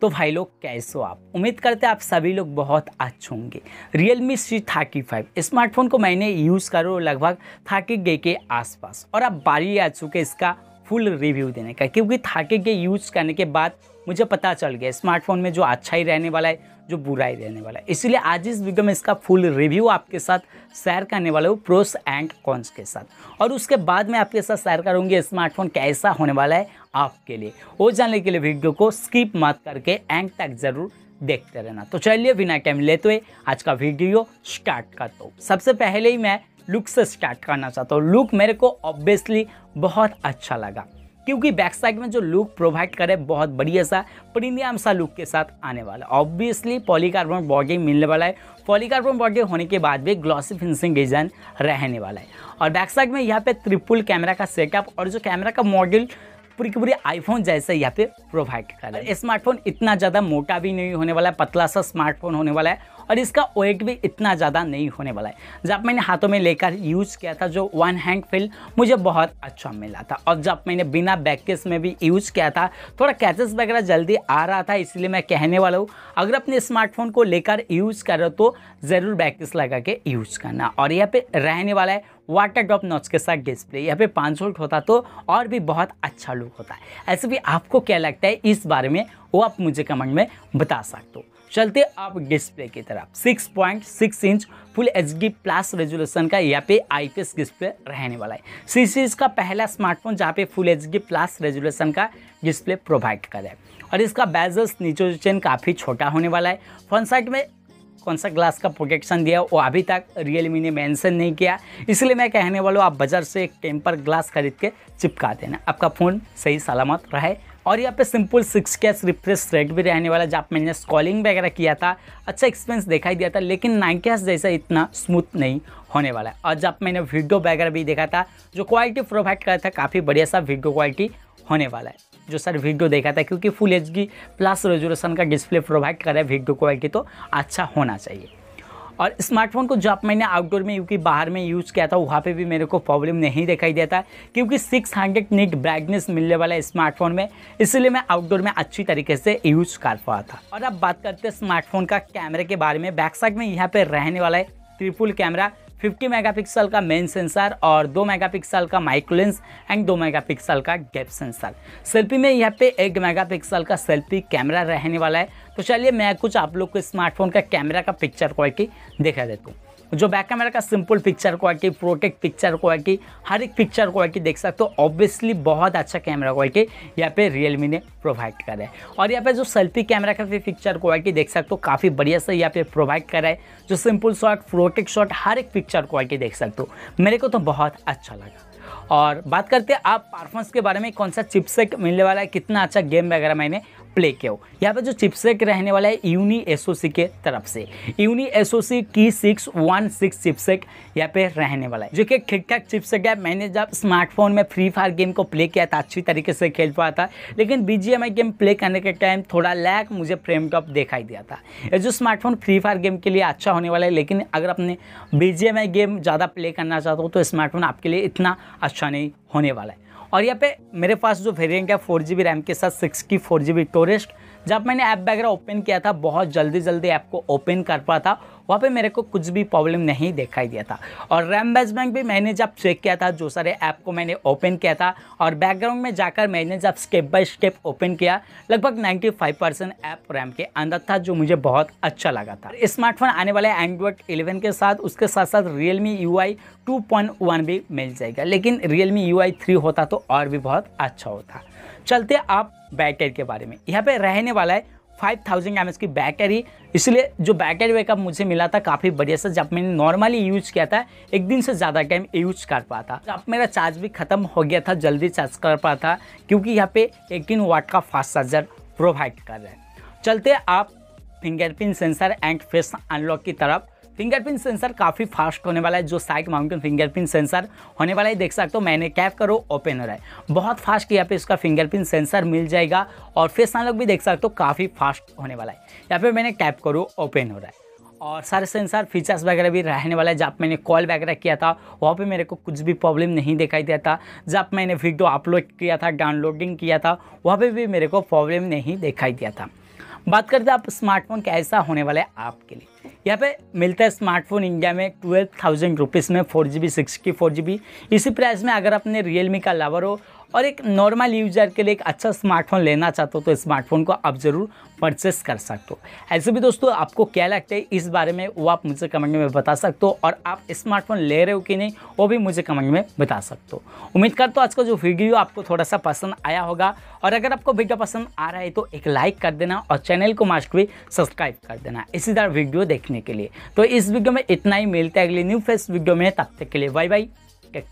तो भाई लोग कैसे हो आप उम्मीद करते हैं आप सभी लोग बहुत अच्छे होंगे Realme C thirty five smartphone को मैंने यूज़ करो लगभग थर्टी डे के आसपास और अब बारी आ चुके इसका फुल रिव्यू देने का क्योंकि थाके के यूज़ करने के बाद मुझे पता चल गया स्मार्टफोन में जो अच्छा ही रहने वाला है जो बुरा ही रहने वाला है इसलिए आज इस वीडियो में इसका फुल रिव्यू आपके साथ शेयर करने वाला हूँ प्रोस एंड कॉन्स के साथ और उसके बाद मैं आपके साथ शेयर करूँगी स्मार्टफोन कैसा होने वाला है आपके लिए वो जानने के लिए वीडियो को स्किप मत करके एंड तक ज़रूर देखते रहना तो चलिए बिना टाइम लेते हुए आज का वीडियो स्टार्ट करता हूँ सबसे पहले ही मैं लुक से स्टार्ट करना चाहता हूँ लुक मेरे को ऑब्वियसली बहुत अच्छा लगा क्योंकि बैक साइड में जो लुक प्रोवाइड करे बहुत बढ़िया सा प्रीमियम सा लुक के साथ आने वाला ऑब्वियसली पॉलीकार्बन बॉडी मिलने वाला है पॉलीकार्बन बॉडी होने के बाद भी ग्लॉसी फिनिशिंग डिज़ाइन रहने वाला है और बैक साइड में यहाँ पे ट्रिपल कैमरा का सेटअप और जो कैमरा का मॉडल पूरी की पूरी आईफोन जैसे यहाँ पे प्रोवाइड कर रहा है स्मार्टफोन इतना ज़्यादा मोटा भी नहीं होने वाला है पतला सा स्मार्टफोन होने वाला है और इसका वेट भी इतना ज़्यादा नहीं होने वाला है जब मैंने हाथों में लेकर यूज़ किया था जो वन हैंड फील मुझे बहुत अच्छा मिला था और जब मैंने बिना बैकेस में भी यूज़ किया था थोड़ा कैचेस वगैरह जल्दी आ रहा था इसलिए मैं कहने वाला हूँ अगर अपने स्मार्टफोन को लेकर यूज़ कर रहे हो तो ज़रूर बैकेस लगा के यूज़ करना और यहाँ पे रहने वाला है वाटर ड्रॉप नॉच के साथ डिस्प्ले यहाँ पे पाँच वोल्ट होता तो और भी बहुत अच्छा लुक होता है ऐसे भी आपको क्या लगता है इस बारे में वो आप मुझे कमेंट में बता सकते हो चलते आप डिस्प्ले की तरफ 6.6 inch full H D plus resolution का यहाँ पे एस डिस्प्ले रहने वाला है सी सीरीज का पहला स्मार्टफोन जहाँ पे full H D plus resolution का डिस्प्ले प्रोवाइड कर रहा है और इसका बेजल्स नीचो चेन काफ़ी छोटा होने वाला है फोन साइड में कौन सा ग्लास का प्रोटेक्शन दिया वो अभी तक रियलमी ने मैंसन नहीं किया इसलिए मैं कहने वाला हूँ आप बाज़ार से एक टेम्पर ग्लास खरीद के चिपका देना आपका फ़ोन सही सलामत रहे और यहाँ पे simple six cash refresh rate भी रहने वाला जहाँ मैंने स्कॉलिंग वगैरह किया था अच्छा एक्सपीरियंस दिखाई दिया था लेकिन नाइन कैश जैसा इतना स्मूथ नहीं होने वाला है और जब मैंने वीडियो वगैरह भी देखा था जो क्वालिटी प्रोवाइड करा था काफ़ी बढ़िया सा वीडियो क्वालिटी होने वाला है जो सर वीडियो देखा था क्योंकि फुल एच प्लस रेजोलेशन का डिस्प्ले प्रोवाइड करा है वीडियो क्वालिटी तो अच्छा होना चाहिए और स्मार्टफोन को जब मैंने आउटडोर में क्योंकि बाहर में यूज़ किया था वहाँ पे भी मेरे को प्रॉब्लम नहीं दिखाई देता क्योंकि 600 हंड्रेड निट ब्राइटनेस मिलने वाला स्मार्टफोन में इसलिए मैं आउटडोर में अच्छी तरीके से यूज़ कर पाया था और अब बात करते हैं स्मार्टफोन का कैमरे के बारे में बैक साइड में यहाँ पर रहने वाला है ट्रिपुल कैमरा 50 मेगापिक्सल का मेन सेंसर और 2 मेगापिक्सल का माइक्रोलेंस एंड 2 मेगापिक्सल का गैप सेंसर सेल्फी में यहाँ पे 1 मेगापिक्सल का सेल्फी कैमरा रहने वाला है तो चलिए मैं कुछ आप लोग को स्मार्टफोन का कैमरा का पिक्चर क्वालिटी दिखा देता हूँ जो बैक कैमरा का simple picture quality protect picture quality हर एक पिक्चर क्वालिटी देख सकते हो ऑब्वियसली बहुत अच्छा कैमरा क्वालिटी यहाँ पे रियलमी ने प्रोवाइड करा है और यहाँ पे जो सेल्फी कैमरा का भी पिक्चर क्वालिटी देख सकते हो काफ़ी बढ़िया से यहाँ पे प्रोवाइड करा है जो सिंपल शॉट प्रोटेक्ट शॉट हर एक पिक्चर क्वालिटी देख सकते हो मेरे को तो बहुत अच्छा लगा और बात करते हैं आप परफॉर्मेंस के बारे में कौन सा चिपसेट मिलने वाला है कितना अच्छा गेम वगैरह मैंने प्ले के हो यहाँ पर जो चिपसेक रहने वाला है यूनी एसओसी के तरफ से यूनी एसओसी की सिक्स वन सिक्स चिपसेक यहाँ पे रहने वाला है जो कि ठीक ठाक चिपसेक है मैंने जब स्मार्टफोन में फ्री फायर गेम को प्ले किया था अच्छी तरीके से खेल पाया था लेकिन बी गेम प्ले करने के टाइम थोड़ा लैक मुझे फ्रेम टॉप दिखाई दिया था ये जो स्मार्टफोन फ्री फायर गेम के लिए अच्छा होने वाला है लेकिन अगर अपने बी गेम ज़्यादा प्ले करना चाहते हो तो स्मार्टफोन आपके लिए इतना अच्छा नहीं होने वाला है और यहाँ पे मेरे पास जो वेरिएंट है फोर जी रैम के साथ सिक्स की फोर जी स्टोरेज जब मैंने ऐप वगैरह ओपन किया था बहुत जल्दी जल्दी ऐप को ओपन कर पाया था वहाँ पे मेरे को कुछ भी प्रॉब्लम नहीं दिखाई दिया था और रैम बेस बैंक भी मैंने जब चेक किया था जो सारे ऐप को मैंने ओपन किया था और बैकग्राउंड में जाकर मैंने जब स्टेप बाय स्टेप ओपन किया लगभग 95 परसेंट ऐप रैम के अंदर था जो मुझे बहुत अच्छा लगा था स्मार्टफोन आने वाले एंड्रॉयड इलेवन के साथ उसके साथ साथ रियल मी यू आई टू पॉइंट वन भी मिल जाएगा लेकिन रियल मी यू आई थ्री होता तो और भी बहुत अच्छा होता चलते आप बैटरी के बारे में यहाँ पे रहने वाला है फाइव थाउजेंड एम की बैटरी इसलिए जो बैटरी बैकअप मुझे मिला था काफ़ी बढ़िया सा जब मैंने नॉर्मली यूज़ किया था एक दिन से ज़्यादा टाइम यूज कर पाता अब मेरा चार्ज भी ख़त्म हो गया था जल्दी चार्ज कर पाता क्योंकि यहाँ पे 18 वाट का फास्ट चार्जर प्रोवाइड कर रहे हैं चलते आप fingerprint sensor and face unlock की तरफ फिंगरप्रिंट सेंसर काफ़ी फास्ट होने वाला है जो साइक माउंटेन फिंगरप्रिंट सेंसर होने वाला है देख सकते हो मैंने कैप करो ओपन हो रहा है बहुत फास्ट यहाँ पे इसका फिंगरप्रिंट सेंसर मिल जाएगा और फेस अनलॉक भी देख सकते हो काफ़ी फास्ट होने वाला है यहाँ पे मैंने कैप करो ओपन हो रहा है और सारे सेंसर फीचर्स वगैरह भी रहने वाला है जब मैंने कॉल वगैरह किया था वहाँ पे मेरे को कुछ भी प्रॉब्लम नहीं दिखाई दिया था जब मैंने वीडियो अपलोड किया था डाउनलोडिंग किया था वहाँ पे भी मेरे को प्रॉब्लम नहीं दिखाई दिया था बात करते आप स्मार्टफोन कैसा होने वाला है आपके लिए यहाँ पे मिलता है स्मार्टफोन इंडिया में ट्वेल्व थाउजेंड रुपीज़ में फोर जी बी सिक्स की फोर जी बी इसी प्राइस में अगर अपने रियलमी का लावर हो और एक नॉर्मल यूजर के लिए एक अच्छा स्मार्टफोन लेना चाहते हो तो स्मार्टफोन को आप ज़रूर परचेस कर सकते हो ऐसे भी दोस्तों आपको क्या लगता है इस बारे में वो आप मुझे कमेंट में बता सकते हो और आप स्मार्टफोन ले रहे हो कि नहीं वो भी मुझे कमेंट में बता सकते हो उम्मीद करता हूँ आज का जो वीडियो आपको थोड़ा सा पसंद आया होगा और अगर आपको वीडियो पसंद आ रहा है तो एक लाइक कर देना और चैनल को मास्ट भी सब्सक्राइब कर देना इसी तरह वीडियो देखने के लिए तो इस वीडियो में इतना ही मिलता है अगले न्यू फेस्ट वीडियो में तब तक के लिए बाय बाय